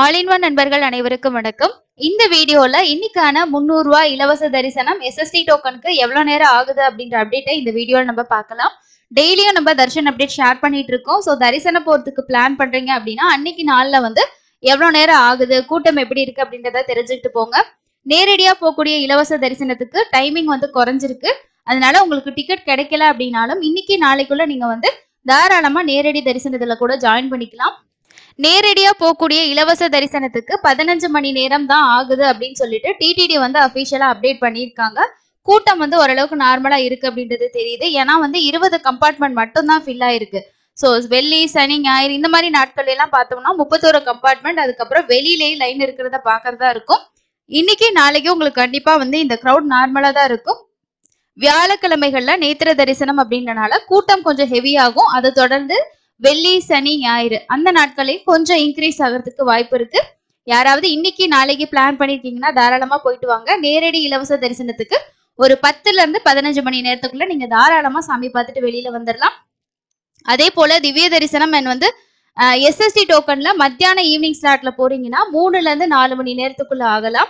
ஆலின்வன் நண்பர்கள் அனைவருக்கும் வணக்கம் இந்த வீடியோல இன்னைக்கான முந்நூறு ரூபாய் இலவச தரிசனம் எஸ்எஸ்டி டோக்கனுக்கு எவ்வளவு நேரம் ஆகுது அப்படின்ற அப்டேட்டை இந்த வீடியோல நம்ம பார்க்கலாம் டெய்லியும் நம்ம தர்ஷன் அப்டேட் ஷேர் பண்ணிட்டு இருக்கோம் ஸோ தரிசனம் போறதுக்கு பிளான் பண்றீங்க அப்படின்னா அன்னைக்கு நாள்ல வந்து எவ்வளவு நேரம் ஆகுது கூட்டம் எப்படி இருக்கு அப்படின்றத தெரிஞ்சுக்கிட்டு போங்க நேரடியா போகக்கூடிய இலவச தரிசனத்துக்கு டைமிங் வந்து குறைஞ்சிருக்கு அதனால உங்களுக்கு டிக்கெட் கிடைக்கல அப்படின்னாலும் இன்னைக்கு நாளைக்குள்ள நீங்க வந்து தாராளமா நேரடி தரிசனத்துல கூட ஜாயின் பண்ணிக்கலாம் நேரடியா போகக்கூடிய இலவச தரிசனத்துக்கு பதினஞ்சு மணி நேரம் தான் ஆகுது அப்படின்னு சொல்லிட்டு டிடிடி வந்து அபிஷியலா அப்டேட் பண்ணியிருக்காங்க கூட்டம் வந்து ஓரளவுக்கு நார்மலா இருக்கு அப்படின்றது தெரியுது ஏன்னா வந்து இருபது கம்பார்ட்மெண்ட் மட்டும் தான் ஃபில் ஆயிருக்கு ஸோ வெள்ளி சனி ஞாயிறு இந்த மாதிரி நாட்கள் எல்லாம் பார்த்தோம்னா முப்பத்தோரு கம்பார்ட்மெண்ட் அதுக்கப்புறம் வெளியிலேயே லைன் இருக்கிறத பாக்குறதா இருக்கும் இன்னைக்கு நாளைக்கு உங்களுக்கு கண்டிப்பா வந்து இந்த க்ரௌட் நார்மலா தான் இருக்கும் வியாழக்கிழமைகள்ல நேத்திர தரிசனம் அப்படின்றனால கூட்டம் கொஞ்சம் ஹெவியாகும் அதை தொடர்ந்து வெள்ளி சனி ஞாயிறு அந்த நாட்களையும் கொஞ்சம் இன்க்ரீஸ் ஆகிறதுக்கு வாய்ப்பு இருக்கு யாராவது இன்னைக்கு நாளைக்கு பிளான் பண்ணிருக்கீங்கன்னா தாராளமா போயிட்டு வாங்க நேரடி இலவச தரிசனத்துக்கு ஒரு பத்துல இருந்து பதினஞ்சு மணி நேரத்துக்குள்ள நீங்க தாராளமா சாமி பார்த்துட்டு வெளியில வந்துடலாம் அதே போல திவ்ய தரிசனம் என் வந்து எஸ்எஸ்டி டோக்கன்ல மத்தியான ஈவினிங் ஸ்லாட்ல போறீங்கன்னா மூணுல இருந்து நாலு மணி நேரத்துக்குள்ள ஆகலாம்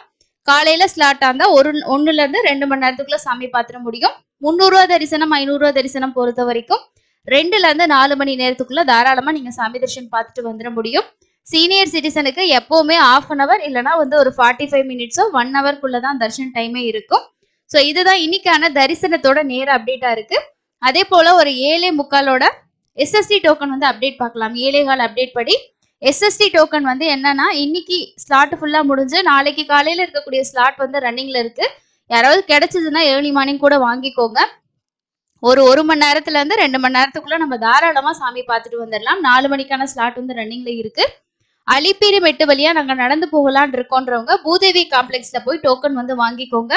காலையில ஸ்லாட்டா இருந்தா ஒரு ஒன்னுல இருந்து ரெண்டு மணி நேரத்துக்குள்ள சாமி பார்த்துட முடியும் முந்நூறுரூவா தரிசனம் ரூபா தரிசனம் பொறுத்த வரைக்கும் ரெண்டுல இருந்து நாலு மணி நேரத்துக்குள்ள தாராளமா நீங்க சாமி தர்ஷன் பார்த்துட்டு வந்துட முடியும் சீனியர் சிட்டிசனுக்கு எப்பவுமே ஆஃப் அன் அவர் இல்லைனா வந்து ஒரு ஃபார்ட்டி ஃபைவ் மினிட்ஸோ ஒன் ஹவர்க்குள்ள தான் தர்ஷன் டைமே இருக்கும் ஸோ இதுதான் இன்னைக்கான தரிசனத்தோட நேர அப்டேட்டா இருக்கு அதே போல ஒரு ஏழே முக்காலோட எஸ்எஸ்டி டோக்கன் வந்து அப்டேட் பார்க்கலாம் ஏழை கால அப்டேட் படி எஸ்எஸ்டி டோக்கன் வந்து என்னன்னா இன்னைக்கு ஸ்லாட் ஃபுல்லா முடிஞ்சு நாளைக்கு காலையில இருக்கக்கூடிய ஸ்லாட் வந்து ரன்னிங்ல இருக்கு யாராவது கிடைச்சதுன்னா ஏர்லி மார்னிங் கூட வாங்கிக்கோங்க ஒரு ஒரு மணி நேரத்துல இருந்து ரெண்டு மணி நேரத்துக்குள்ள நம்ம தாராளமா சாமி பார்த்துட்டு வந்துடலாம் நாலு மணிக்கான ஸ்லாட் வந்து ரன்னிங்ல இருக்கு அலிப்பீரி மெட்டு வழியா நாங்க நடந்து போகலான் இருக்கோன்றவங்க பூதேவி காம்ப்ளெக்ஸ்ல போய் டோக்கன் வந்து வாங்கிக்கோங்க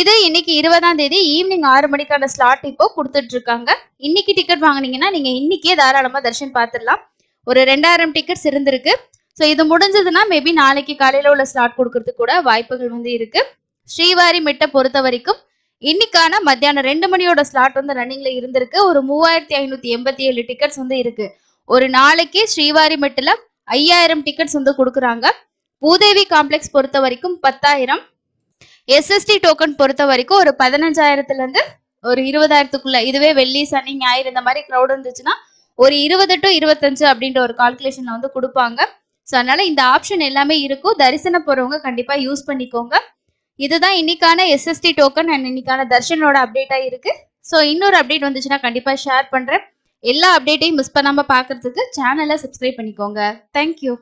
இது இன்னைக்கு இருபதாம் தேதி ஈவினிங் ஆறு மணிக்கான ஸ்லாட் இப்போ கொடுத்துட்டு இருக்காங்க இன்னைக்கு டிக்கெட் வாங்கினீங்கன்னா நீங்க இன்னைக்கே தாராளமா தர்ஷன் பார்த்துடலாம் ஒரு ரெண்டாயிரம் டிக்கெட்ஸ் இருந்திருக்கு ஸோ இது முடிஞ்சதுன்னா மேபி நாளைக்கு காலையில உள்ள ஸ்லாட் கொடுக்கறதுக்கு கூட வாய்ப்புகள் வந்து இருக்கு ஸ்ரீவாரி மெட்டை பொறுத்த வரைக்கும் இன்னைக்கான மத்தியானம் ரெண்டு மணியோட ஸ்லாட் வந்து ரன்னிங்ல இருந்திருக்கு ஒரு மூவாயிரத்தி ஐநூத்தி எண்பத்தி ஏழு டிக்கெட்ஸ் வந்து இருக்கு ஒரு நாளைக்கு ஸ்ரீவாரிமெட்டுல ஐயாயிரம் டிக்கெட்ஸ் வந்து கொடுக்குறாங்க பூதேவி காம்ப்ளெக்ஸ் பொறுத்த வரைக்கும் பத்தாயிரம் எஸ்எஸ்டி டோக்கன் பொறுத்த வரைக்கும் ஒரு பதினஞ்சாயிரத்துல இருந்து ஒரு இருபதாயிரத்துக்குள்ள இதுவே வெள்ளி சனி ஞாயிறு இந்த மாதிரி க்ரௌட் இருந்துச்சுன்னா ஒரு இருபது டு இருபத்தஞ்சு அப்படின்ற ஒரு கால்குலேஷன்ல வந்து கொடுப்பாங்க ஸோ அதனால இந்த ஆப்ஷன் எல்லாமே இருக்கும் தரிசனம் போறவங்க கண்டிப்பா யூஸ் பண்ணிக்கோங்க இதுதான் இன்னைக்கான எஸ்எஸ்டி டோக்கன் அண்ட் இன்னைக்கான தர்ஷனோட அப்டேட்டாக இருக்கு ஸோ இன்னொரு அப்டேட் வந்துச்சுன்னா கண்டிப்பாக ஷேர் பண்ணுறேன் எல்லா அப்டேட்டையும் மிஸ் பண்ணாமல் பார்க்கறதுக்கு சேனலை சப்ஸ்கிரைப் பண்ணிக்கோங்க தேங்க்யூ